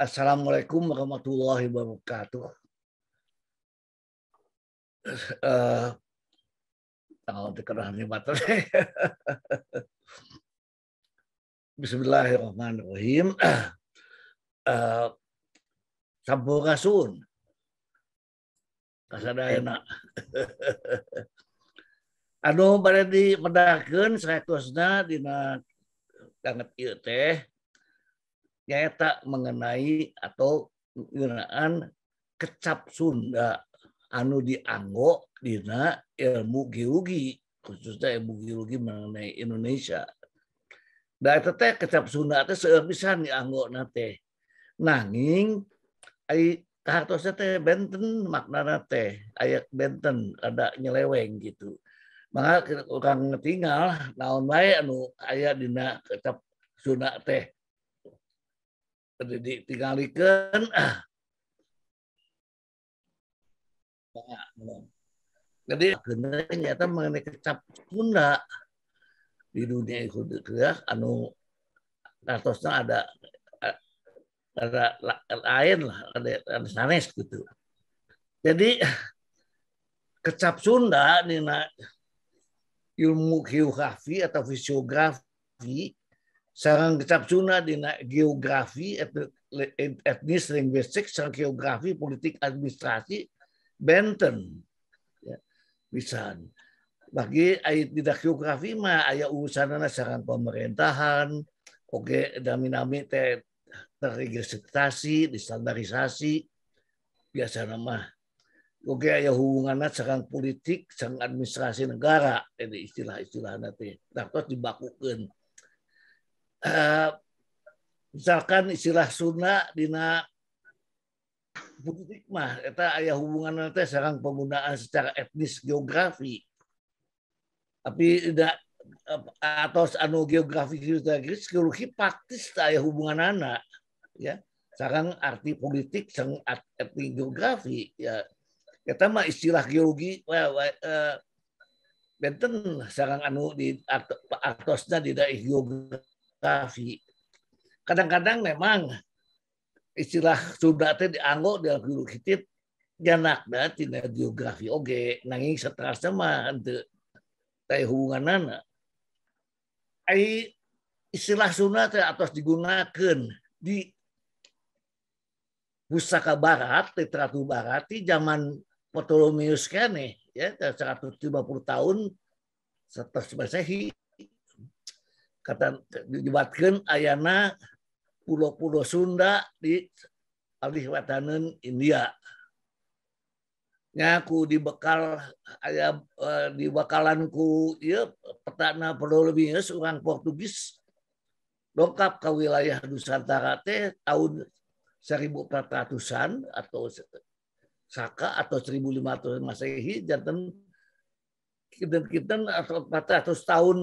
Assalamualaikum warahmatullahi wabarakatuh. Uh, Bismillahirrahmanirrahim. Uh, eh, Sampurasun. Kasada enak. Anu pada di pedakan saya dina kanget ieu iya teh nyaeta mengenai atau penggunaan kecap Sunda anu dianggo dina ilmu geologi khususnya ilmu geologi mengenai Indonesia da eta teh kecap Sunda teh seueur pisan dianggo na teh nanging ai kahartosna teh benten maknana teh aya benten ada nyeleweng gitu maka orang tinggal naon baik anu ayah dina kecap Sunda teh ditinggalikan jadi ternyata mengenai kecap Sunda di dunia itu gerak anu atasnya ada ada lain lah ada, ada sanes gitu jadi kecap Sunda nina ilmu geografi atau fisiografi sarang kecap cuna di geografi etnis linguistik sarang geografi politik administrasi benten ya, bisa bagi ayat di geografi mah aya urusanana sarang pemerintahan oke dami-dami teh terregistrasi distandarisasi biasa nama oke aya hubungannya sarang politik sarang administrasi negara ini istilah-istilah nanti dapat dibakukan uh, misalkan istilah sunnah dina politik mah eta ayah hubungan nanti sekarang penggunaan secara etnis geografi tapi tidak atau anu geografi kita geologi praktis ayah hubungan anak ya sekarang arti politik sang arti geografi ya kita mah istilah geologi well, uh, eh, benten sekarang anu di atasnya tidak geografi kafi. Kadang-kadang memang istilah Sunda teh dianggo dalam guru kitip janakna tina geografi Oke, nanging seterusnya mah henteu teh hubunganana. Ai istilah Sunda teh atos digunakan di pusaka barat, literatur barat di zaman Ptolemeus kene ya 150 tahun setelah Masehi kata dibatkan ayana pulau-pulau Sunda di alih watanen India nyaku dibekal bekal aya eh, di bakalanku ya petana perlu lebih ya orang Portugis dongkap ke wilayah Nusantara teh tahun 1400-an atau Saka atau 1500 Masehi jantan kita-kita atau 400 tahun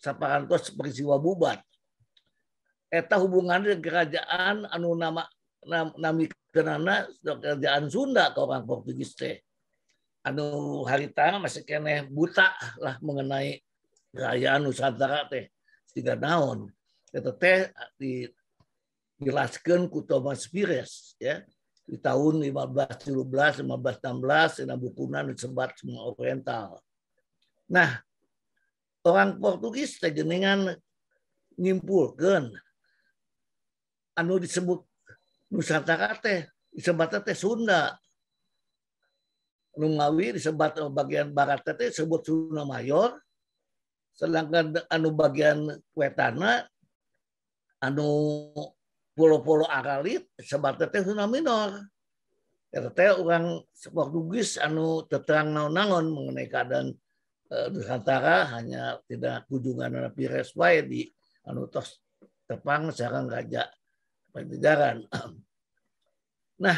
seperti peristiwa bubat eta hubungannya dengan kerajaan anu nama nami kenana kerajaan Sunda ke orang Portugis teh anu harita masih kene buta lah mengenai kerajaan Nusantara teh tiga tahun eta teh di dijelaskan ku Thomas Pires ya di tahun 1517 1516 ena bukunan disebat semua oriental nah orang Portugis tejennengan yimpulkan anu disebut Nuatatebat Sunda Lumawi disebat bagian barat tete disebut Sun Mayor sedangkan anu bagian kuetana anu pu-polo Aralit sebattete minor RT orang Portugis anuteterang naangon mengenai keadaan Eh, Nusantara hanya tidak kunjungan Nabi Reswai di Anutos Tepang sekarang Raja Pajajaran. Nah,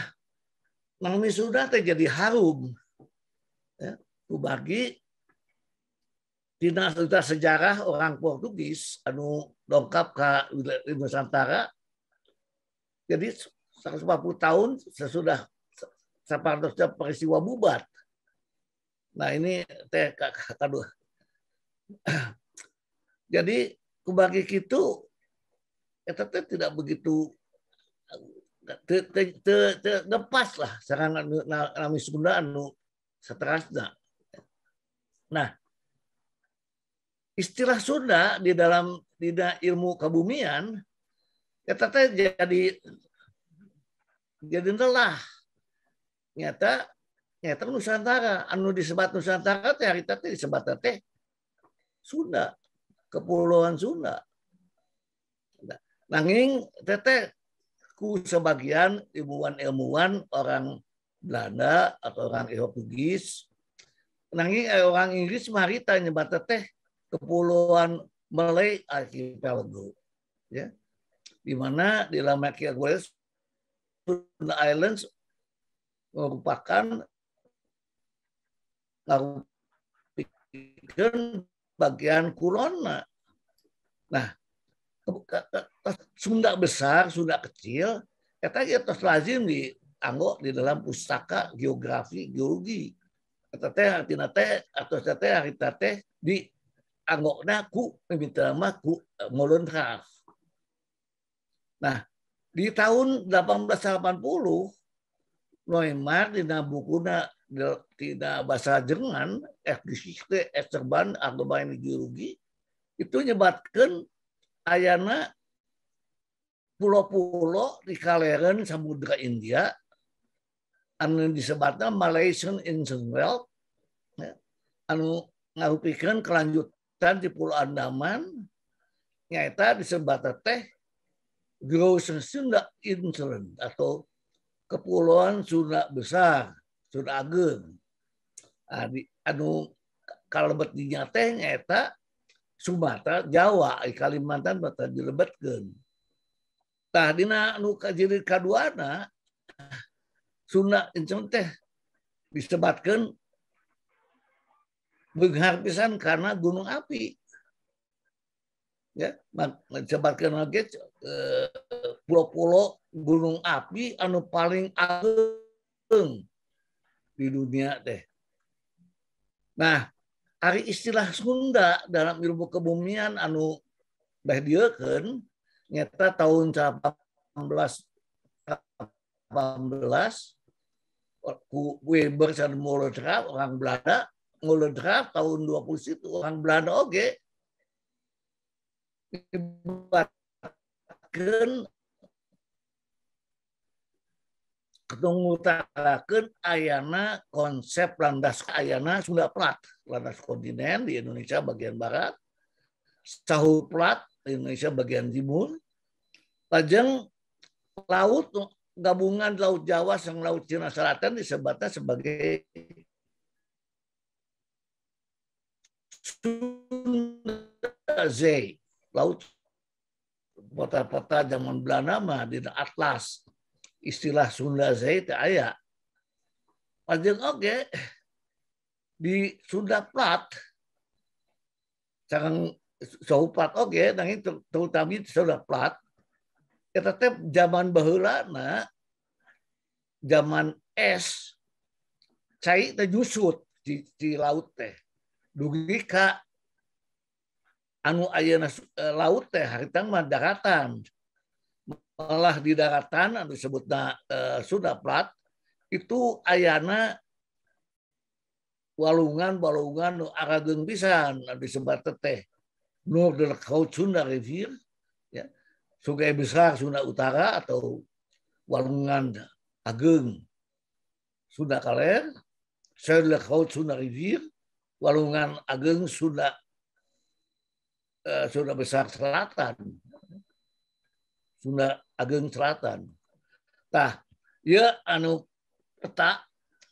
Nami sudah terjadi harum. Ya, bagi dinasita sejarah orang Portugis anu dongkap ke wilayah Nusantara. Jadi 140 tahun sesudah sepantasnya peristiwa bubat Nah ini teh kedua. Jadi kubagi itu ya teh tidak begitu te, te, te, te, lah serangan nami Sunda anu seterasnya Nah, istilah Sunda di dalam di ilmu kebumian eta teh jadi jadi telah nyata Ya Nusantara, anu disebat Nusantara teh harita teh disebat teh Sunda, kepulauan Sunda. Nanging teteh ku sebagian ilmuwan-ilmuwan orang Belanda atau orang Portugis. Nanging eh, orang Inggris marita nyebat teteh kepulauan Malay Archipelago. Ya. Di mana di dalam Macquarie Islands merupakan lakukan bagian kulona, Nah, Sunda besar, Sunda kecil, eta ge lazim lazim anggok di dalam pustaka geografi geologi. kata teh artinya teh atau teh harita teh di anggok ku meminta nama ku eh, Nah, di tahun 1880 Neymar tidak Nabukuna tidak bahasa Jerman ekdisiste eh, Esterban eh, atau bahkan geologi itu nyebatkan ayana pulau-pulau di kaleren samudra India anu disebutnya Malaysian insular World ya. anu ngarupikan kelanjutan di Pulau Andaman nyata disebutnya teh Grosensunda insular atau kepulauan Sunat besar sudahgen adik ah, Aduh kalaubatnya tehnyaeta Sumbatera Jawa Kalimantan bata di lebatkan tadiji kaduana sun teh disebatkan pengharisan karena gunung api ya mencokan pulau-pulau eh, gunung api anu paling ageng di dunia teh. Nah, hari istilah Sunda dalam ilmu kebumian anu bah dieukeun nyata tahun 18 18 ku Weber dan Molodra orang Belanda Molodra tahun 20 itu orang Belanda oke okay ketungutarakan ayana konsep landas ayana sudah Plat, landas kontinen di Indonesia bagian barat, Sahu Plat di Indonesia bagian timur, lajeng laut gabungan laut Jawa sang laut Cina Selatan disebutnya sebagai Sunda Zee, laut kota-kota zaman Belanda mah di atlas istilah Sunda saya itu ayah. Panjang oke di Sunda Plat jangan Saupat oke, okay, nah itu terutama itu Sunda plat. Kita tetap zaman baheulana zaman es cai teh jusut di, di laut teh. Dugi kak anu ayana eh, laut teh haritang mah daratan malah di daratan anu disebutna eh, sudah plat itu ayana walungan walungan nu arageung pisan anu disebat teh nur del Sunda River ya sungai besar Sunda Utara atau walungan ageng Sunda Kaler Sunda Rivir, walungan ageng Sunda Sunda eh, Besar Selatan, Sunda Ageng Selatan. Tah, ya anu peta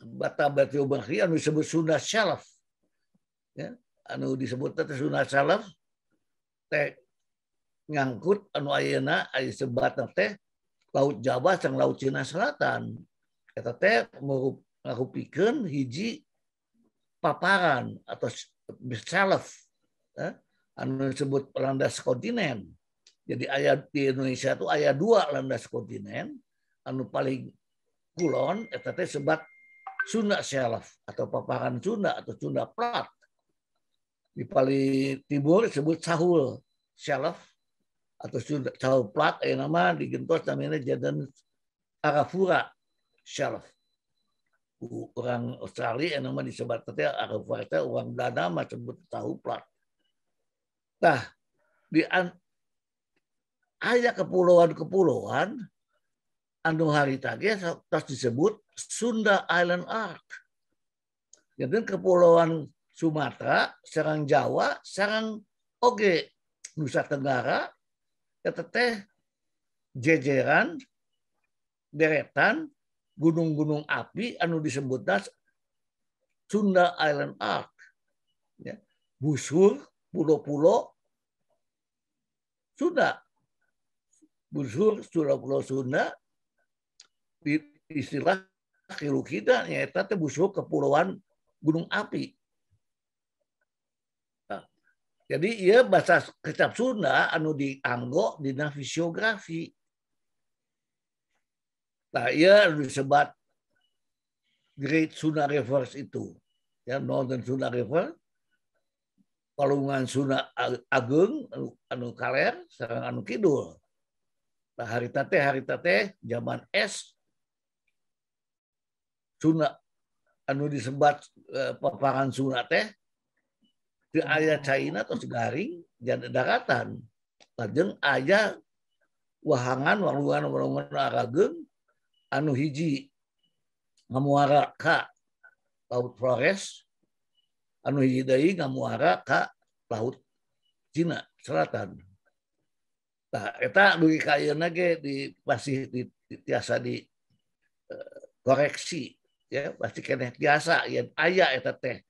bata batu bangsi anu disebut Sunda Salaf. Ya, anu disebut teh Sunda Salaf teh ngangkut anu ayeuna aya sebatna teh Laut Jawa sang Laut Cina Selatan. Eta teh ngarupikan hiji paparan atau self. Ya anu disebut landas kontinen. Jadi ayat di Indonesia itu ayat dua landas kontinen anu paling kulon eta teh sebat Sunda Shelf atau paparan Sunda atau Sunda Plat. Di paling timur disebut Sahul Shelf atau Sunda Sahul Plat yang nama di Gentos namanya Jaden Arafura Shelf. Orang Australia yang nama disebut teh Arafura teh orang Belanda mah sebut Sahul Plat Nah, di ayat kepulauan-kepulauan anu hari tadi tas disebut Sunda Island Ark. Jadi kepulauan Sumatera, Serang Jawa, Serang Oge, Nusa Tenggara, ya teh jejeran deretan gunung-gunung api anu disebut Sunda Island Ark. Ya, busur pulau-pulau Sunda. Busur pulau-pulau Sunda istilah kilu kita nyata teh busur kepulauan Gunung Api. Nah, jadi ia bahasa kecap Sunda anu dianggo di fisiografi. Nah, ia anu disebut Great Sunda Rivers itu. Ya, Northern Sunda Rivers warungan Sun ageng anu kal Anu Kidul hari hari teh zaman es sun anu disebab eh, papaangan surat teh hmm. ayat China terus garing ja daratan ajeng ajawahangan war ageng anu hiji memuara anu hiji deui ngamuara ka laut Cina selatan. Nah, eta dugi ka ayeuna ge di pasti di, di, tiasa di eh, koreksi ya pasti kena biasa yang ayah eta teh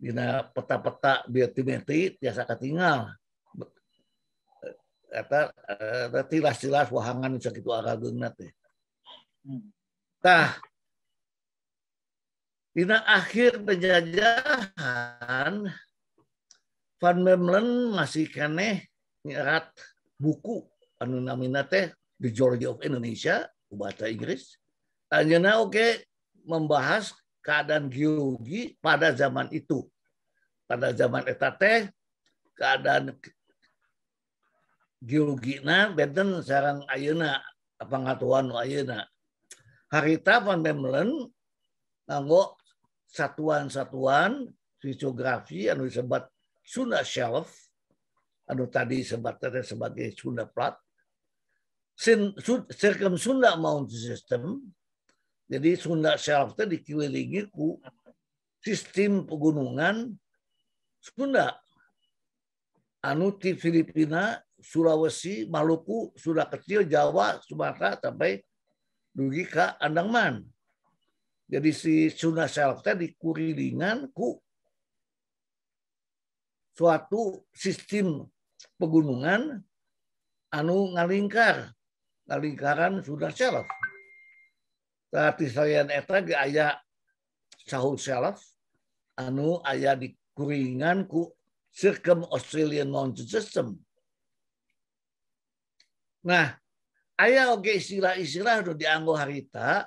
dina peta-peta biotimetri biasa ketinggal eh, eta eta eh, tilas-tilas wahangan sakitu arageuna teh hmm. tah di akhir penjajahan, Van Memelen masih kene nyerat buku anu namina teh The Geology of Indonesia, bahasa Inggris. Anjana oke membahas keadaan geologi pada zaman itu. Pada zaman eta teh keadaan na beten sarang ayeuna pangatuan ayeuna. Harita Van Memelen nganggo satuan-satuan fisiografi yang disebut Sunda Shelf anu tadi sebatannya sebagai Sunda Plat sirkum Sunda Mount System jadi Sunda Shelf itu dikelilingi ku sistem pegunungan Sunda anu di Filipina, Sulawesi, Maluku, Sunda kecil, Jawa, Sumatera sampai dugi ke Andaman. Jadi si Sunda Self teh dikurilingan ku suatu sistem pegunungan anu ngalingkar ngalingkaran Sunda Self. Tapi saya eta ge ayah sahul Self anu aya dikuringan ku Circum Australian Mountain System. Nah, ayah oke istilah-istilah itu dianggo harita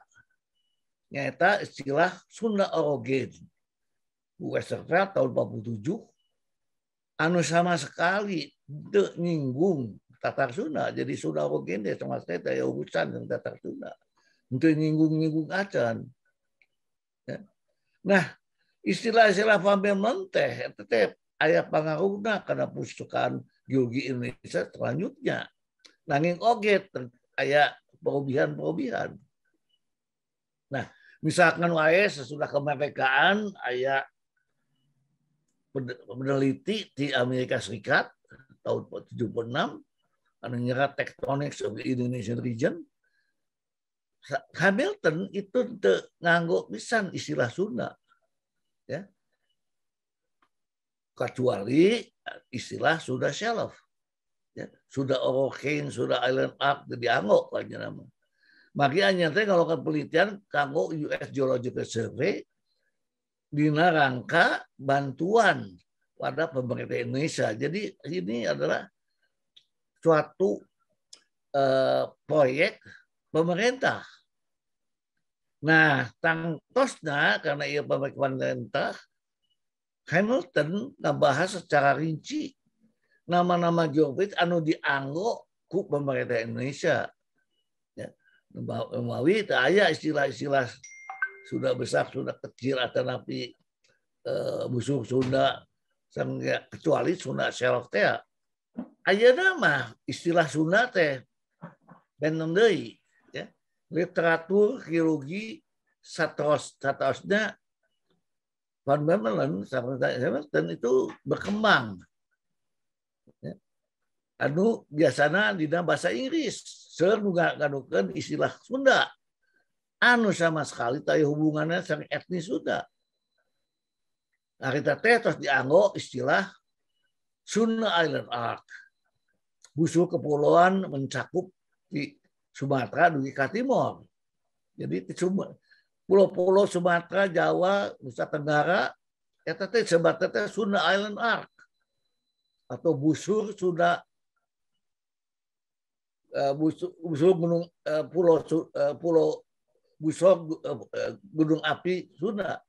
nyata istilah sunda orogen. Westerveld tahun 47, anu sama sekali de nyinggung Tatar Sunda. Jadi Sunda orogen dia sama saya tidak urusan dengan Tatar Sunda. Untuk nyinggung-nyinggung acan. Ya. Nah, istilah-istilah pamemen teh, tetap ayah pengaruhna karena pustakaan geologi Indonesia selanjutnya. Nanging oge ayah perubahan-perubahan. Nah, misalkan wae sesudah kemerdekaan ayah peneliti di Amerika Serikat tahun 76 anu nyera tectonics of the Indonesian region Hamilton itu nganggo pisan istilah Sunda ya kecuali istilah sudah shelf ya sudah Orokin sudah Island jadi dianggo lagi namanya? Makanya teh kalau kan penelitian kanggo US Geological Survey dinarangka bantuan pada pemerintah Indonesia. Jadi ini adalah suatu eh, proyek pemerintah. Nah, tangtosnya karena ia pemerintah pemerintah, Hamilton nambah secara rinci nama-nama geopolitik anu dianggo ku pemerintah Indonesia. Romawi itu ayah istilah-istilah sudah besar sudah kecil atau napi e, musuh Sunda kecuali Sunda serok teh ya. ayah nama istilah Sunda teh benem ya literatur kirugi satos satosnya Bemelen, dan itu berkembang ya. anu biasanya di dalam bahasa Inggris menggunakan istilah Sunda anu sama sekali tahu hubungannya sang etnis Sunda. Nah, kita teh terus dianggo istilah Sunda Island Arc. Busu kepulauan mencakup di Sumatera dugi ka timur. Jadi pulau-pulau Sumatera, Jawa, Nusa Tenggara ya teh sebatnya Sunda Island Arc atau busur Sunda Eh, busuk gunung eh, pulau eh, pulau Busuk gunung api Sunda.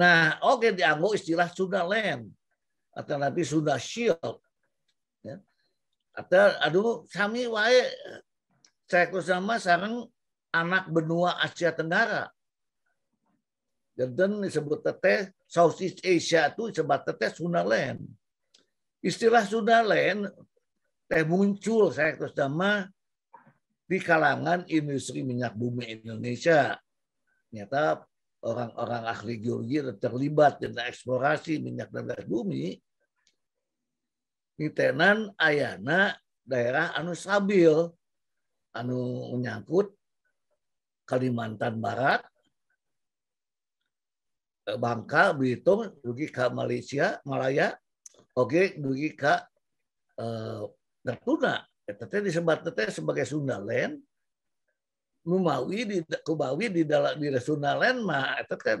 Nah, oke okay, dianggap istilah Sunda Land atau nanti Sunda Shield. Ya. Atau aduh kami wae cek sama sekarang anak benua Asia Tenggara. Dan disebut teteh Southeast Asia itu disebut teteh Sunda Land. Istilah Sunda Land teh muncul saya terus nama di kalangan industri minyak bumi Indonesia. Ternyata orang-orang ahli geologi terlibat dengan eksplorasi minyak dan gas bumi di tenan ayana daerah anu stabil anu menyangkut Kalimantan Barat Bangka Belitung dugi ke Malaysia Malaya oke dugi ke eh, Natuna. Ya, teteh disebut teteh teh sebagai Sundalen. Numawi di Kubawi di dalam di Sundalen mah teteh teh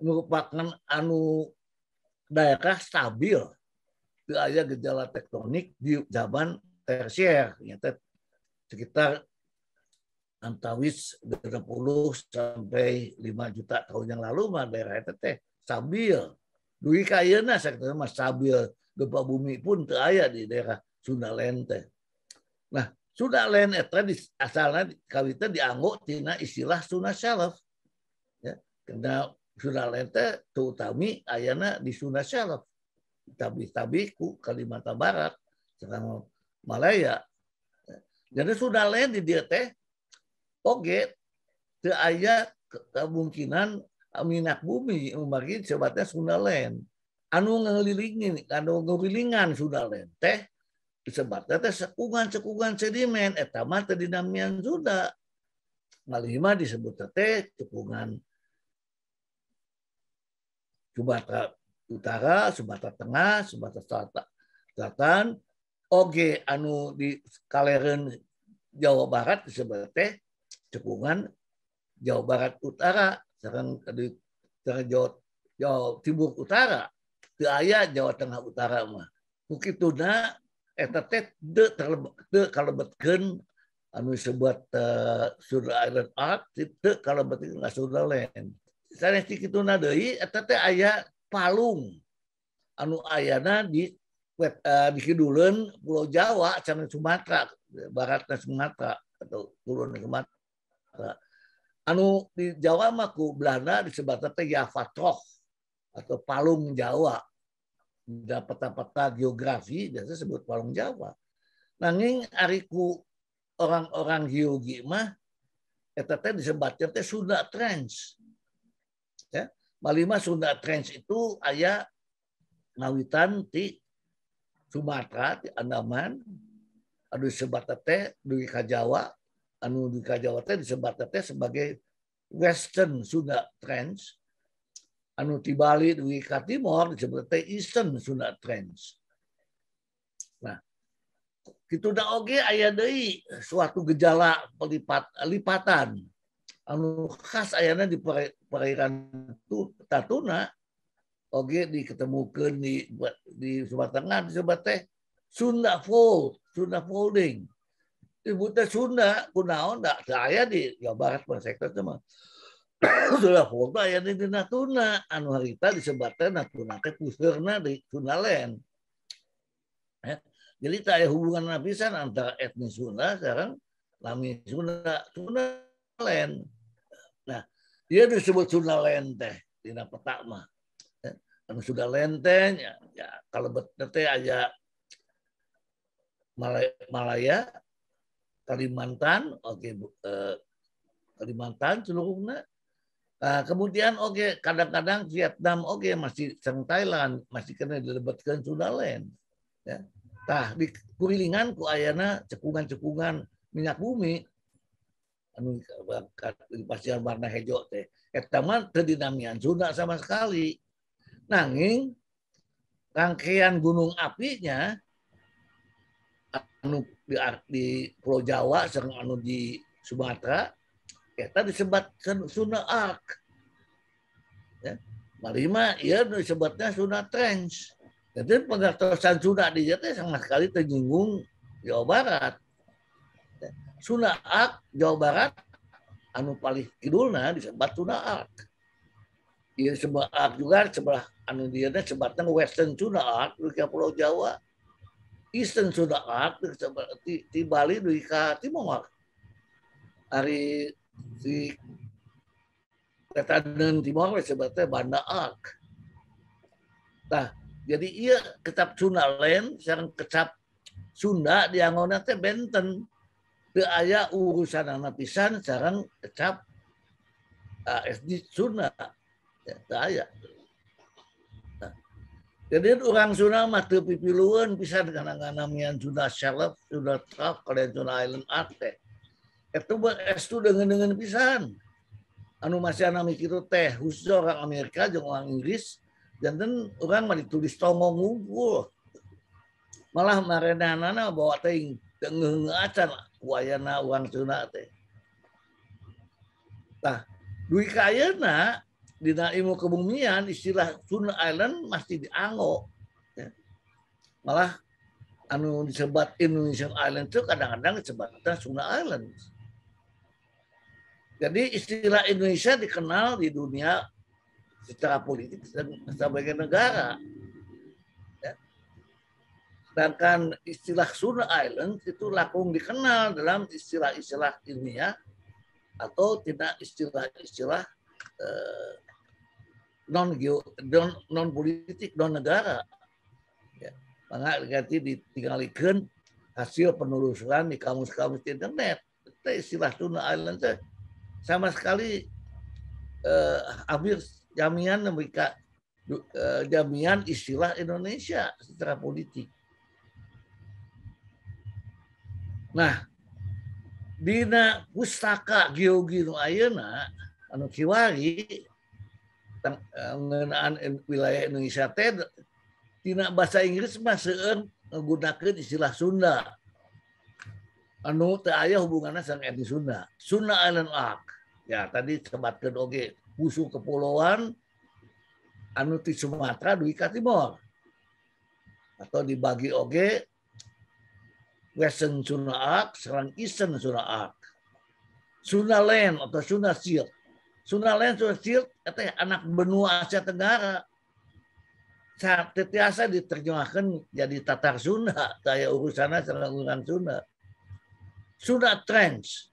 merupakan anu daerah stabil. Itu aya gejala tektonik di zaman tersier. Nyata sekitar antawis 30 sampai 5 juta tahun yang lalu mah daerah itu teh stabil. Dugi kayana sakitnya mah stabil gempa bumi pun teu di daerah Sundalen teh. Nah, Sunda Sundalen eta asalnya kawita dianggo tina istilah Sunda Salaf. Ya, karena Sundalen teh terutami ayana di Sunda Salaf. tapi ku Kalimantan Barat serang Malaya. Jadi Sundalen di dia teh oge teu aya kemungkinan minat bumi membagi sebatnya Lente. anu ngelilingin, anu ngelilingan sudah lenteh disebab eh, teh cekungan-cekungan sedimen eta mah teu dinamian sudah ngalima disebut teh cekungan Sumatera Utara, Sumatera Tengah, Sumatera Selatan, oke anu di Kaleren Jawa Barat disebut teh cekungan Jawa Barat Utara, sekarang di Jawa, Jawa Timur Utara, di ayah Jawa Tengah Utara mah. Begitu eta teh de de betken anu disebut uh, eh, surga Iron Art de nggak ka surga land. Sanesti kituna deui eta teh aya palung anu ayana di wet, uh, di kiduleun Pulau Jawa sana Sumatera, baratna Sumatera atau turun ke Sumatera. Anu di Jawa mah ku Belanda disebut teh Java atau palung Jawa peta-peta geografi biasa sebut Palung Jawa. Nanging ariku orang-orang geologi mah eta disebutnya teh Sunda Trench. Ya, malima Sunda Trench itu aya ngawitan di Sumatera di Andaman anu disebut teh di Kajawa, Jawa anu di Jawa teh disebut teh sebagai Western Sunda Trench anu tibali dugi ka timor disebut teh isen Sunda Trends. Nah, kitu da oge aya deui suatu gejala pelipat lipatan anu khas ayana di perairan tu, Tatuna oge diketemukeun di di Sumatera Tengah disebut teh Sunda Fold, Sunda Folding. Ibu teh Sunda kunaon da saya di Jawa Barat mah sektor mah sudah foto ayat di Natuna anu harita disebabkan Natuna ke puserna di Sunalen. Ya. Jadi tak ada hubungan napisan antara etnis Sunda sekarang lami Sunda Sunalen. Nah, dia disebut Sunda Lenteh di peta mah. Ya, anu Sunda teh ya, ya kalau teh aja Malaya, Malaya Kalimantan, oke okay, eh, Kalimantan seluruhnya Nah, kemudian oke okay, kadang-kadang Vietnam oke okay, masih sang Thailand masih kena dilebetkan Sundaland. Ya. Tah di kurilingan ku ayana cekungan-cekungan minyak bumi anu di pasir warna hijau teh eta mah teu sama sekali. Nanging rangkaian gunung apinya anu di, di Pulau Jawa serang anu di Sumatera ya tadi sebatkan Sunda Ark. Ya. Malima ya disebutnya Sunda Trench. Jadi pengertosan Sunda di Jawa sangat sekali terjinggung Jawa Barat. Ya, Sunda Ark Jawa Barat anu paling kidulna disebat Sunda Ark. Iya sebelah Ark juga sebelah anu dia teh Western Sunda Ark di Pulau Jawa. Eastern Sunda Ark di, di Bali di Timur Timor. Ari dan oleh sebagai Bandtah jadi iacap Sun lain ser kecap Sunda digon beten biaya urusan napisan jarang kecap ah, SD Sunnah jadi orang Sunnah masuk pipilan bisa di dengananganamian ju sudah oleh ilm itu eh, berestu dengan dengan pisan anu masih anak mikir teh khusus orang Amerika jangan orang Inggris janten orang mah ditulis tongong ngumpul. malah nana bawa teh tengeng acan wayana uang cuna teh Nah, duit kayana di ilmu kebumian istilah Sun Island masih dianggo ya. malah anu disebut Indonesian Island itu kadang-kadang disebut Sun Island. Jadi istilah Indonesia dikenal di dunia secara politik sebagai negara. Ya. Sedangkan istilah Sunda Island itu langsung dikenal dalam istilah-istilah ilmiah atau tidak istilah-istilah eh, non non, non politik non negara. Ya. Maka ganti ditinggalkan hasil penelusuran di kamus-kamus internet. istilah Sunda Island itu sama sekali eh, jamian jaminan mereka eh, jaminan istilah Indonesia secara politik. Nah, dina pustaka geologi nu ayeuna anu kiwari eh, ngeunaan wilayah Indonesia teh dina bahasa Inggris mah seueur ngagunakeun istilah Sunda. Anu teu aya hubungannya sang etnis Sunda. Sunda Island Ark ya tadi sebatkan oge musuh kepulauan anu di Sumatera di ka timur atau dibagi oge western Sunaak serang eastern Sunaak Sunalen atau Sunda Silt Sunalen Sunda Silt itu anak benua Asia Tenggara saat tetiasa diterjemahkan jadi Tatar Sunda saya urusannya serang urusan Sunda Sunda Trench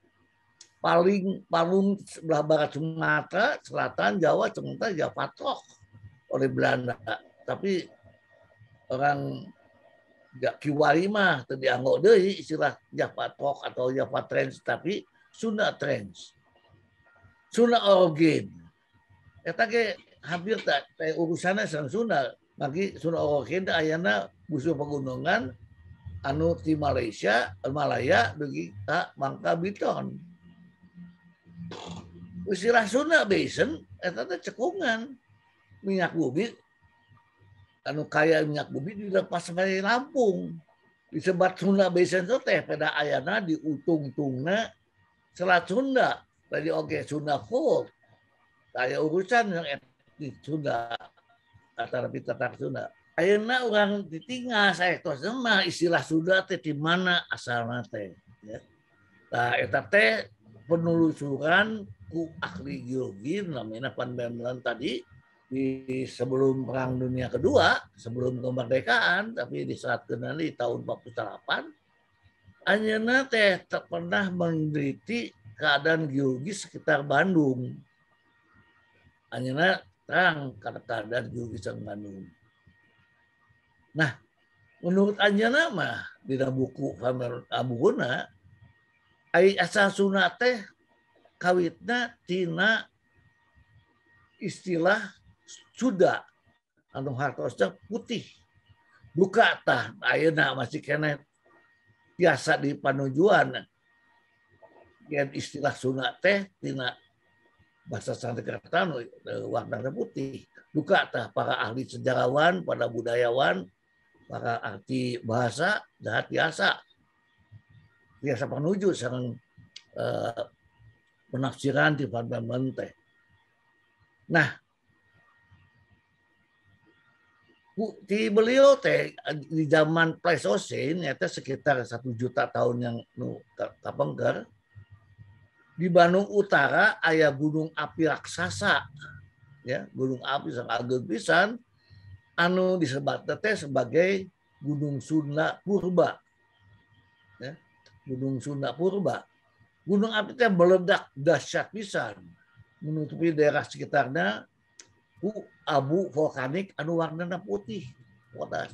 paling paling sebelah barat Sumatera, selatan Jawa, sementara Jawa patok oleh Belanda. Tapi orang Kiwari mah tadi anggok deh istilah Jawa patok atau Jawa Trends tapi Sunda Trends. Sunda Orogen. kita ke hampir tak ta, urusannya sang Sunda. lagi Sunda Orogen ayana busur pegunungan anu di Malaysia, Malaya begitu ka Bangka Biton istilah Sunda basin eta teh cekungan minyak bumi anu kaya minyak bumi di lepas dari Lampung disebut Sunda basin itu teh pada ayana di utung-tungna selat Sunda tadi oke Sunda full kaya urusan yang etnis Sunda antara pitatak Sunda ayana orang ditinggal saya eh, tos mah istilah Sunda teh di mana asal teh ya. Nah, eta teh penelusuran ku ahli geologi namanya Bemelen tadi di sebelum perang dunia kedua sebelum kemerdekaan tapi di saat kenal di tahun 48 Anjana teh pernah meneliti keadaan geologi sekitar Bandung Anjana terang keadaan geologi sekitar Bandung nah menurut Anjana mah di dalam buku Abu Guna asa sunat teh kawitna tina istilah sudah anu hartosnya putih buka tah ayeuna masih kena biasa di panujuan yang istilah sunat teh tina bahasa Sanskerta eh, warnanya putih buka tah para ahli sejarawan para budayawan para arti bahasa dan biasa biasa menuju sekarang eh, penafsiran di Padan mente. Nah, di beliau teh di zaman Pleistosen ya teh sekitar satu juta tahun yang nu tapengker di Bandung Utara ayah gunung api raksasa ya gunung api sang ageng pisan anu disebut teh sebagai Gunung Sunda Purba Gunung Sunda Purba. Gunung api itu meledak dahsyat pisan, menutupi daerah sekitarnya ku abu vulkanik anu warnanya putih. Potas.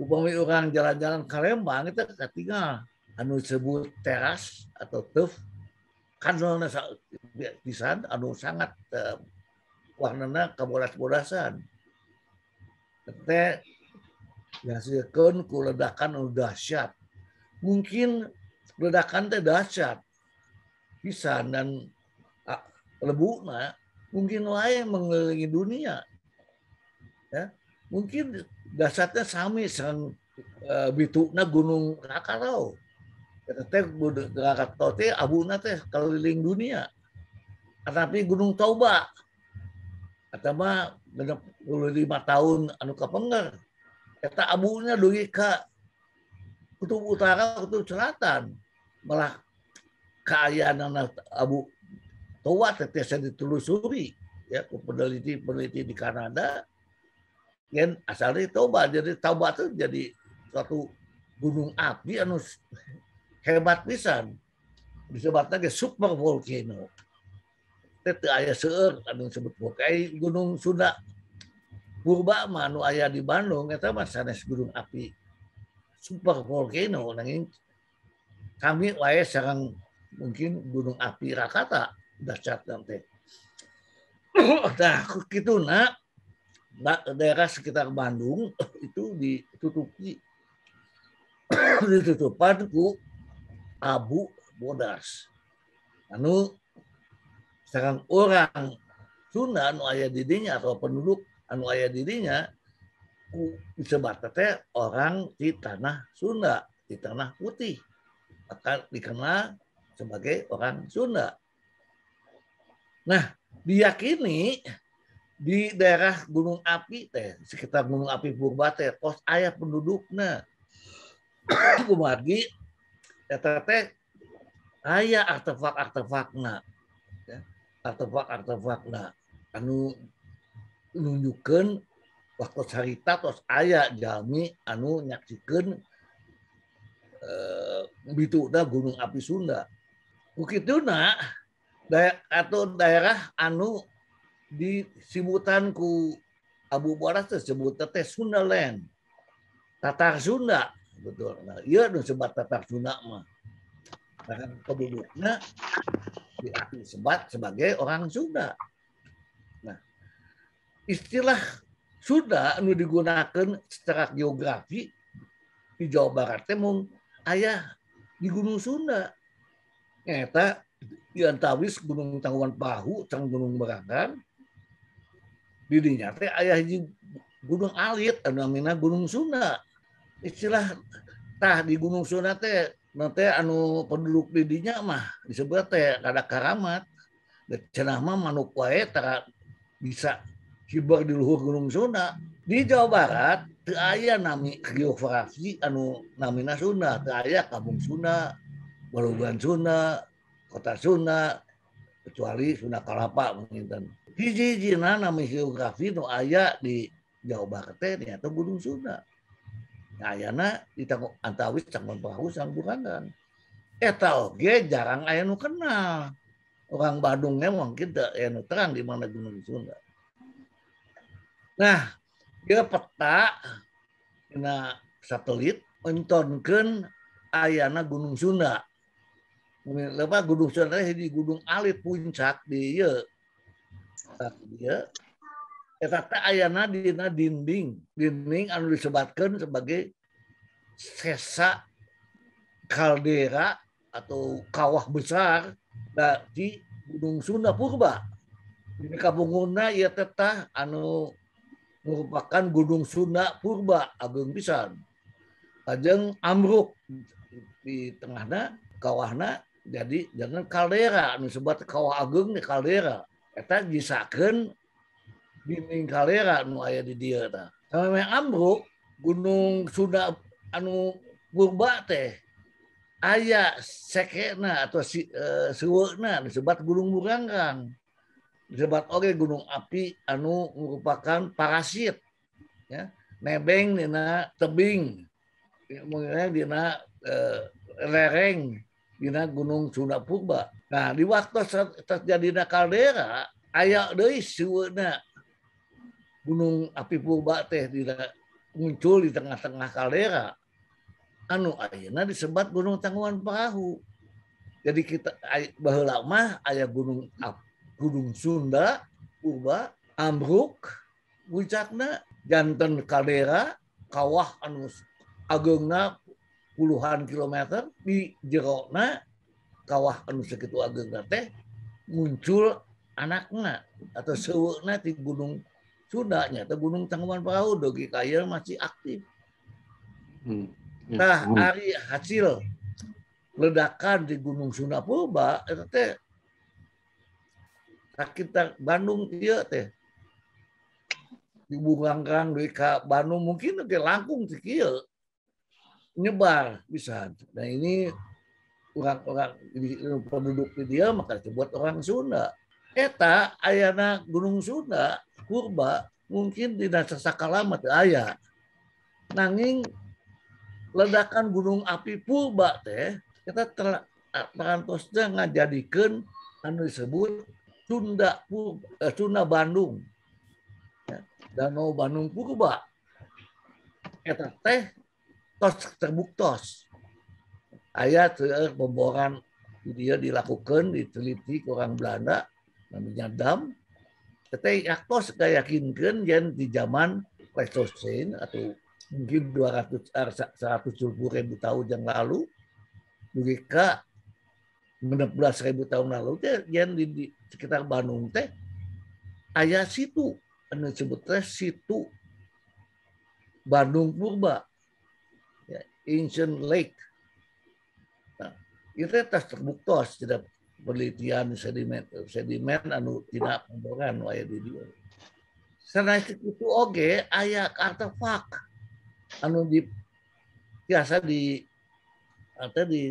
Upami orang jalan-jalan ke Lembang itu ketinggal anu sebut teras atau tuf kanalnya pisan anu sangat uh, eh, warnanya kebolas-bolasan. yang dihasilkan ku ledakan anu dahsyat mungkin ledakan teh dahsyat bisa dan ah, lebuna mungkin lain mengelilingi dunia ya mungkin dasarnya sami sang uh, eh, bituna gunung Rakarau teh Krakatau teh abuna teh keliling dunia tapi gunung Tauba atau mah 25 tahun anu kapengger eta abunya duit kak kutub utara, kutub selatan. Malah keayaan anak Abu Toba tetesan ditelusuri ya peneliti peneliti di Kanada yang asalnya Toba jadi Toba itu jadi suatu gunung api anu hebat pisan disebutnya ke super volcano tete ayah seur anu sebut volcano gunung Sunda Purba manu ayah di Bandung itu mas sanes gunung api super volcano nangin kami wae sekarang mungkin gunung api Rakata dah nanti. nah, gitu nak daerah sekitar Bandung itu ditutupi ditutupan ku abu bodas. Anu sekarang orang Sunda anu ayah didinya atau penduduk anu ayah didinya disebabkan teh orang di tanah Sunda, di tanah putih akan dikenal sebagai orang Sunda. Nah, diyakini di daerah Gunung Api teh, sekitar Gunung Api Purba teh, pos ayah penduduknya. Kumargi, eta ya teh aya artefak-artefakna. Ya, artefak-artefakna anu nunjukkan waktu cerita terus ayah Jami anu nyaksikan eh, Bituna Gunung Api Sunda. bukit Bukituna daerah, atau daerah anu di Sibutan ku Abu Boras disebut Sunda land, Tatar Sunda betul. Nah, iya nu sebat Tatar Sunda mah. Nah, Karena penduduknya diakui sebat sebagai orang Sunda. Nah, istilah sudahu digunakan secara geografi hijajawa Barat Teung Ayah di Gunung Sundata antawis Gunung tangguan Bahu Canng Gunung Beraga didi nya ayaah izin Gunung Alit namanya Gunung Sunda istilahtah di Gunung Sunat nanti anu penduduk didinyamah disebut keramat ce Manuke bisa di kibar di luhur Gunung Sunda di Jawa Barat aya nami geografi anu namina Sunda aya Kampung Sunda Balugan Sunda kota Sunda kecuali Sunda Kalapa menginten hiji jina nami geografi nu aya di Jawa Barat teh ternyata Gunung Sunda nah, ayana di tanggung antawis tanggung perahu sanggurangan eta oge jarang aya nu kenal orang badungnya mungkin teu anu terang di mana Gunung Sunda nah dia peta nah satelit mentonkan Ana Gunung Sunda Gunung Sunai di Gunung Aliit Puncak di Ana Dina dinding dinning anu disebabkan sebagai sesa kaldera atau kawah besar dadi Gunung Sunda purba ini Kaungguna ia tetap anu merupakan Gunung Sunda Purba Agung Pisan. Kajeng Amruk di tengahnya kawahna jadi jangan kaldera nu sebat kawah agung di kaldera. Eta jisakeun dinding kaldera nu aya di dieu tah. Sama Amruk Gunung Sunda anu Purba teh aya sekena atau si, uh, eh, seweuna disebut Gunung Burangrang oleh gunung api anu merupakan parasit ya nebeng Nina tebing Di eh, lereng dina gunung Sunda puba nah di waktu terjadi kaldera aya guys gunung api purba teh tidak muncul di tengah-tengah kala anu akhirnyana disebat gunung tangguan Perahu jadi kitabaha lama ayaah gunung api Gunung Sunda, Purba, Ambruk, Wicakna, Jantan Kaldera, Kawah Anus Agengna puluhan kilometer di Jerona, Kawah Anus segitu Agengna teh muncul anaknya atau sewuknya di Gunung Sunda nya atau Gunung Tangkuban Perahu dogi kaya masih aktif. Hmm, hmm, nah, hari hmm. hasil ledakan di Gunung Sunda Purba itu teh kita Bandung iya teh dibungangkan di ke Bandung mungkin ke Langkung sikil iya. nyebar bisa nah ini orang-orang penduduk di dia maka dibuat orang Sunda eta ayana Gunung Sunda kurba mungkin di dasa sakalamat ayah nanging ledakan gunung api purba teh kita terantos ngajadikan anu disebut Sunda eh, Tuna Bandung ya, Danau Bandung Purba eta teh tos terbuktos ayat pemboran eh, dia dilakukan diteliti orang Belanda namanya dam teh aktos yakinkan yang di zaman Pleistosen atau mungkin 200 170 eh, ribu tahun yang lalu mereka 16 ribu tahun lalu teh yang di, di sekitar Bandung teh ayah situ anu sebutnya situ Bandung Purba ya, Ancient Lake nah, itu tas terbuktos tidak penelitian sedimen sedimen anu tidak pemboran ayah di dia sana itu oke ayah artefak anu di biasa di atau di,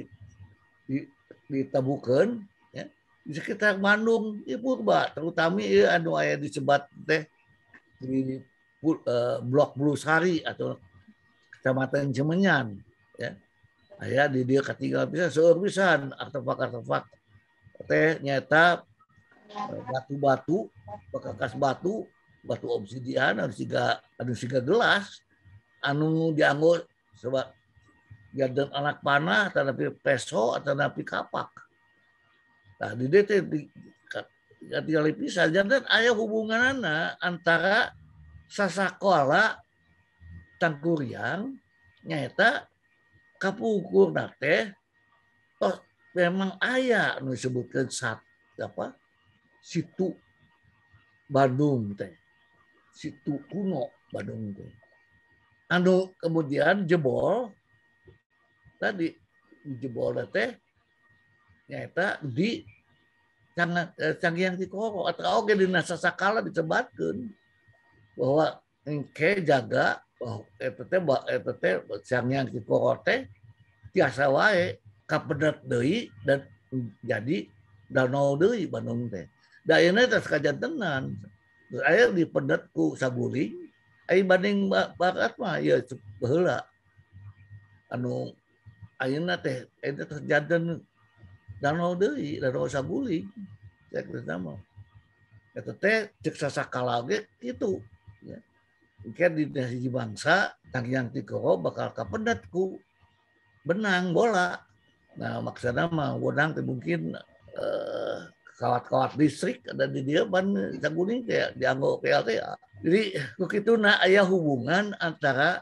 di ditabukan ya, di sekitar Bandung ya purba terutama ya anu ayah disebat teh di uh, blok Blusari atau kecamatan Cemenyan, ya ayah di dia ketiga bisa seueur artefak-artefak teh nyata eh, batu-batu bekas batu batu obsidian ada juga ada siga gelas anu dianggo sebab dan anak panah, atau napi peso, atau napi kapak. Nah, di DT tinggal pisah. jangan ayah hubungan anak antara sasakola tangkuriang nyata kapukur nate oh, memang ayah nu sebutkan sat apa situ Bandung teh situ kuno Bandung teh anu kemudian jebol tadi jebol teh nyata di karena eh, canggih yang dikoro atau oke di nasa sakala dicebatkan bahwa engke jaga oh, bahwa itu teh canggih yang dikoro teh biasa wae kapedat deui dan jadi danau deui Bandung teh daerahnya terus aya saya ku saguling ai banding bakat mah ya sebelah anu akhirnya teh itu terjadi danau deui danau saguling cek nama eta teh cek sasakala ge kitu ya engke di hiji bangsa yang tikoro bakal kapendat ku benang bola nah maksudnya mah wenang teh mungkin eh, kawat-kawat listrik ada di dia ban saguling kayak dianggo PLTA jadi begitu nah ayah hubungan antara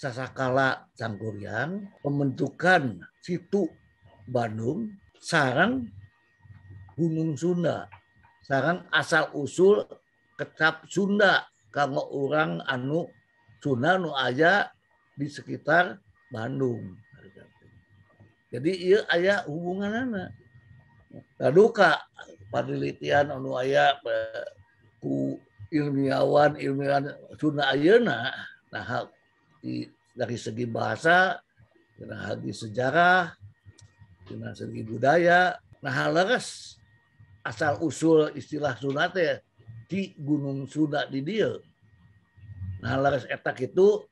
Sasakala Sangkuriang pembentukan situ Bandung sarang Gunung Sunda sarang asal usul kecap Sunda kalau orang anu Sunda nu aja di sekitar Bandung jadi iya aja hubungan anak lalu kak penelitian anu aja eh, ku ilmiawan ilmiawan Sunda ayana nah di, dari segi bahasa, dari segi sejarah, dari segi budaya. Nah leres asal usul istilah sunatnya di Gunung Sunda di dia. Nah leres etak itu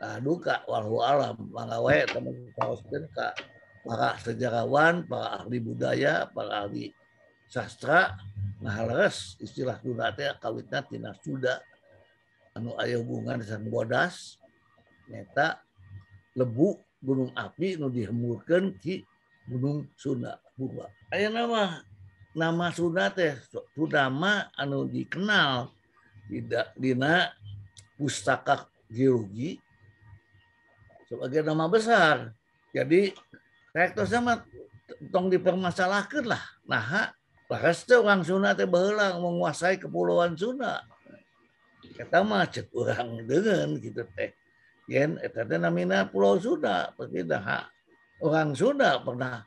nah, duka walhu alam teman teman kaoskeun ka para sejarawan, para ahli budaya, para ahli sastra nah leres istilah sunatnya kawitnya kawitna tina Sunda anu ayah hubungan dengan bodas neta lebu gunung api nu dihemburkan di gunung Sunda Purba. Ayah nama nama Sunda teh mah anu dikenal tidak dina pustaka geologi sebagai nama besar. Jadi rektor sama tong dipermasalahkan lah. Nah, bahas itu orang Sunda teh belang menguasai kepulauan Sunda. Kita macet cek orang dengan gitu teh Yen, eta teh namina pulau Sunda pasti dah orang Sunda pernah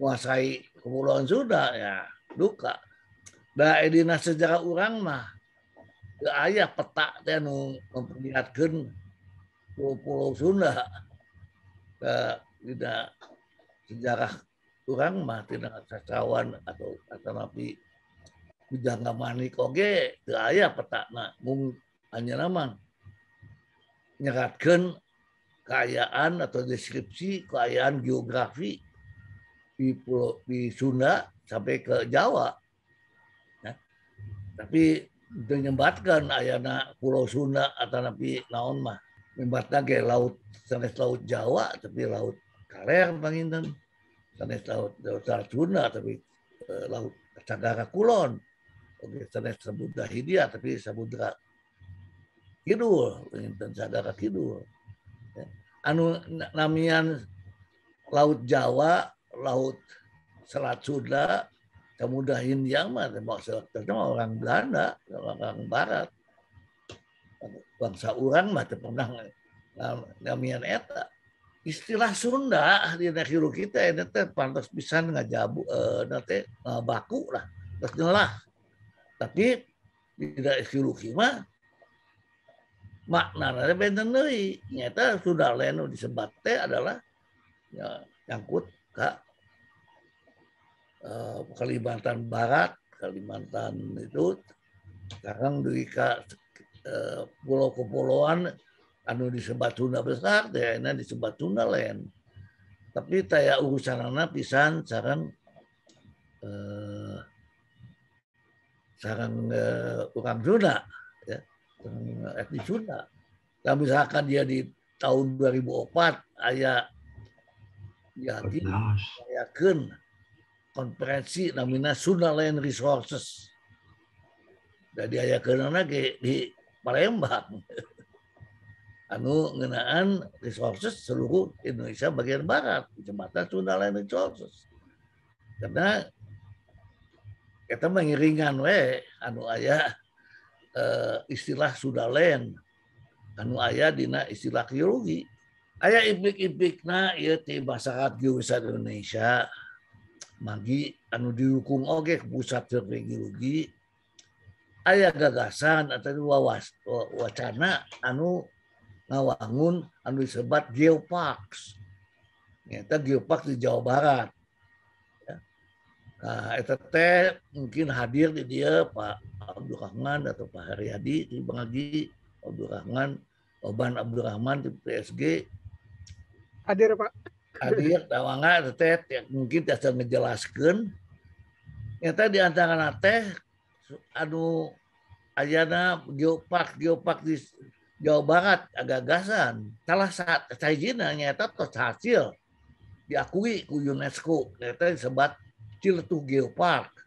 menguasai kepulauan Sunda ya duka da edina sejarah orang mah ke ya, ayah peta teh nu memperlihatkan pulau-pulau Sunda da ya, tidak sejarah orang mah tidak sastrawan atau atau napi bijangga manik oge teu ya, ayah peta mung anjeun nyeratkan kekayaan atau deskripsi kekayaan geografi di pulau di Sunda sampai ke Jawa. Nah, tapi menyebatkan ayana pulau Sunda atau nabi naon mah ke laut sanes laut Jawa tapi laut Kaler panginten sanes laut Jawa Sunda tapi eh, laut Cagara Kulon oke sanes Samudra Hindia tapi Samudra kidul, dan sagara kidul. Ya. Anu namian laut Jawa, laut Selat Sunda, Samudra Hindia mah maksudnya orang Belanda, orang Barat. Bangsa orang mah pernah namian eta. Istilah Sunda di hiru kita ini teh pantas bisa nggak eh nanti baku lah, terus nyelah. Tapi tidak hiru mah makna benten deui nyata sudah lenu disebat teh adalah ya, nyangkut ke uh, Kalimantan Barat Kalimantan itu sekarang di ke eh, pulau kepulauan anu disebat tuna besar teh enak disebat tuna lain tapi taya urusanana pisan sarang eh, sarang eh, orang Sunda Eh, tak misalkan dia di tahun 2004 ayaah yakin yakin konferensi Namina Sunda lain resources jadi aya ke diperembak anu ngenaan resources seluruh Indonesia bagian barat jemata Sunda resources karena kita mengiringan we anu ayaah Eh, istilah Sulen anu ayah dina istilahkiruri Ayah ipikna bahasaratsa Indonesia maggi anu dihukum Oke pusat ceri ayaah gagasan atau wawas wacana anu nawangun andu disebat geopakxnya geopak di Jawa BaratT mungkin hadir di dia Pak Abdul Rahman atau Pak Haryadi di Bang Haji, Abdul Rahman, Oban Abdul Rahman di PSG. Hadir Pak. Hadir, tawanga, teteh, yang mungkin tidak ngejelaskan. Nyata di antara teh, anu ayana geopark geopark di Jawa Barat agak gasan. Salah saat Cina nyata terhasil diakui ku UNESCO. nyata disebut ciletu Geopark.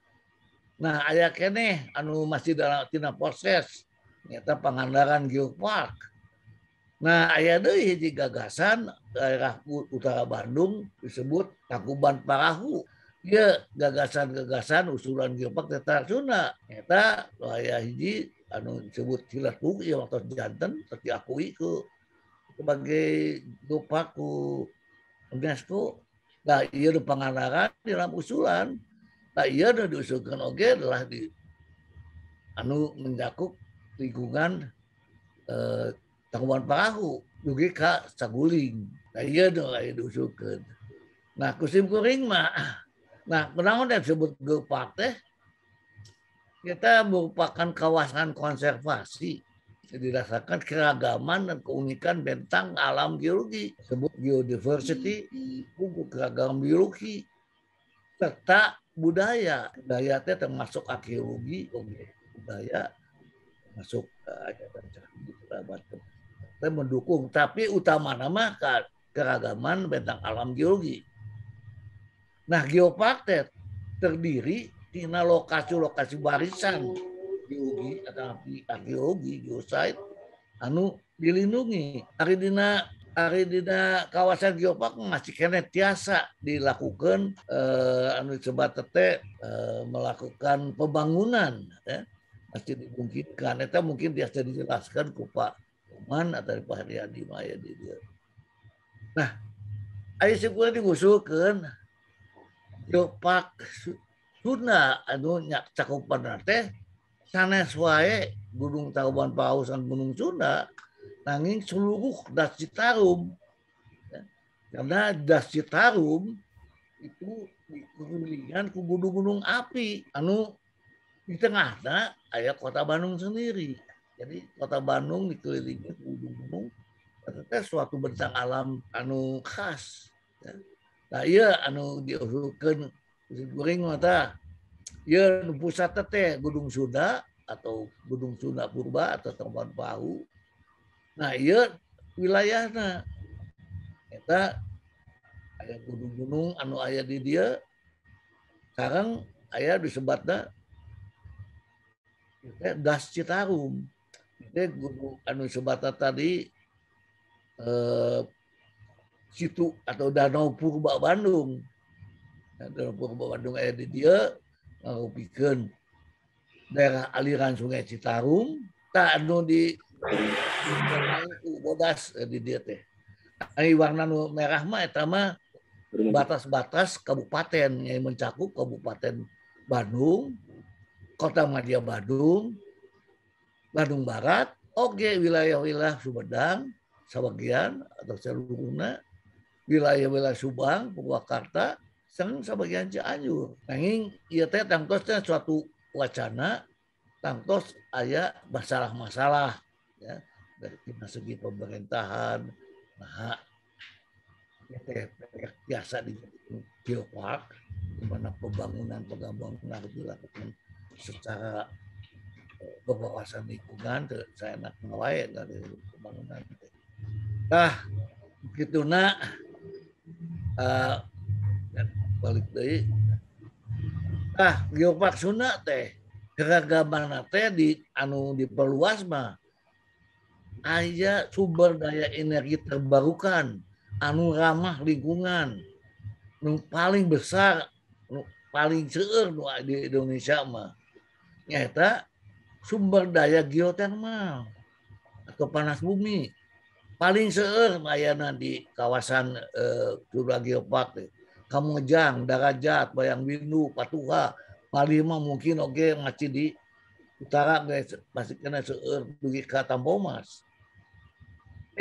aya eneh anu masih dalamtina prosesnyata Pangandaran geopark nah aya Deji Gagasan daerahku Utara Bandung disebut takkuban parahu dia gagasan-gagasan usulan geopakta Sunta Rayji an disebutlas bukti atau jantan setiap akuiku sebagai lupaku pengangandaran dalam usulan kita tak nah, iya dah diusulkan oke adalah di anu mencakup lingkungan eh, tanggungan parahu dugi saguling tak nah, iya dah lah iya diusulkan nah kusim kuring mah nah kenapa yang disebut geopark teh kita merupakan kawasan konservasi dirasakan keragaman dan keunikan bentang alam geologi sebut biodiversity buku hmm. keragaman biologi serta budaya teh termasuk arkeologi gitu. budaya masuk eh, ajaran candi gitu batu saya mendukung tapi utama nama keragaman bentang alam geologi nah geopark terdiri tina lokasi-lokasi barisan geologi atau arkeologi geosite anu dilindungi hari dina hari dina kawasan geopark masih kena tiasa dilakukan eh, anu coba tete eh, melakukan pembangunan ya. masih dimungkinkan itu mungkin biasa dijelaskan ke Pak Uman atau Pak Haryadi Maya di dia. Nah, ari sipuna digusukeun geopark Sunda anu nyak cakupan nate, sana wae Gunung Tangkuban dan Gunung Sunda nanging seluruh das Citarum, Ya. Karena das Citarum itu dikelilingan ke gunung-gunung api. Anu di tengah nah, ayah kota Bandung sendiri. Jadi kota Bandung dikelilingi gunung-gunung. Ternyata suatu bentang alam anu khas. Ya. Nah iya anu diusulkan goreng mata. Ya pusat teteh Gunung Sunda atau Gunung Sunda Purba atau Tempat Bahu Nah iya wilayahnya. Kita ada gunung-gunung anu ayah di dia. Sekarang ayah disebutnya kita das Citarum. Kita gunung anu sebata tadi eh, situ atau danau purba Bandung. Nah, danau purba Bandung ayah di dia ngarupikan daerah aliran sungai Citarum tak anu di bodas eh, di dia teh Ini warna merah mah eta mah batas-batas kabupaten yang mencakup kabupaten Bandung, kota Madia Bandung, Bandung Barat, oke wilayah-wilayah Sumedang, sebagian atau seluruhnya wilayah-wilayah Subang, Purwakarta, sang sebagian Cianjur. Nanging ya teh tangtosnya suatu wacana tangtos ayat masalah-masalah ya dari segi pemerintahan nah ya, biasa di geopark di mana pembangunan pembangunan dilakukan secara kewawasan eh, lingkungan saya nak mulai dari pembangunan nah gitu nak uh, balik dari ah geopark sunat teh keragaman teh di anu diperluas mah aja sumber daya energi terbarukan anu ramah lingkungan nu paling besar nu paling seueur di Indonesia mah nyata sumber daya geotermal atau panas bumi paling seer mayana di kawasan eh, Curah Geopark Kamojang, Darajat, Bayang Windu, Patuha, Palima mungkin oke okay, masih di utara guys pasti kena seueur dugi ka Tampomas.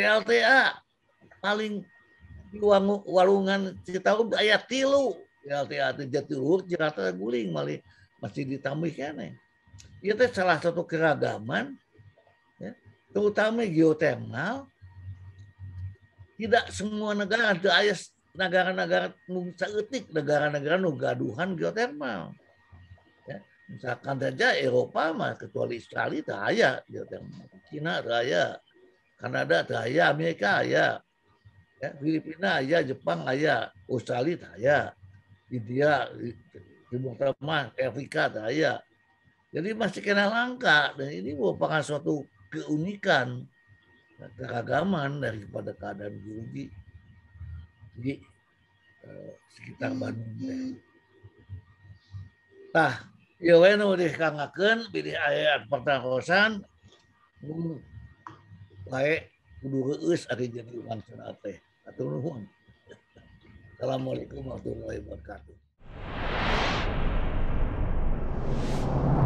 PLTA paling warungan walungan tahu ayat tilu PLTA teh jatiluhur cirata guling mali masih ditambah kene itu salah satu keragaman ya, terutama geotermal tidak semua negara ada ayat negara-negara etik negara-negara nuga geotermal ya, misalkan saja Eropa mah kecuali Australia ayat aya geotermal Cina Kanada ayah, Amerika ayah, ya, Filipina ayah, Jepang ayah, Australia ayah, India, Timur Tengah, Afrika ayah. Jadi masih kena langka dan ini merupakan suatu keunikan keragaman daripada keadaan biologi di eh, sekitar Bandung. Tah, ya wenu kangen pilih ayat pertakosan baik kudu reus ari jadi urang cenah teh nuhun Assalamualaikum warahmatullahi wabarakatuh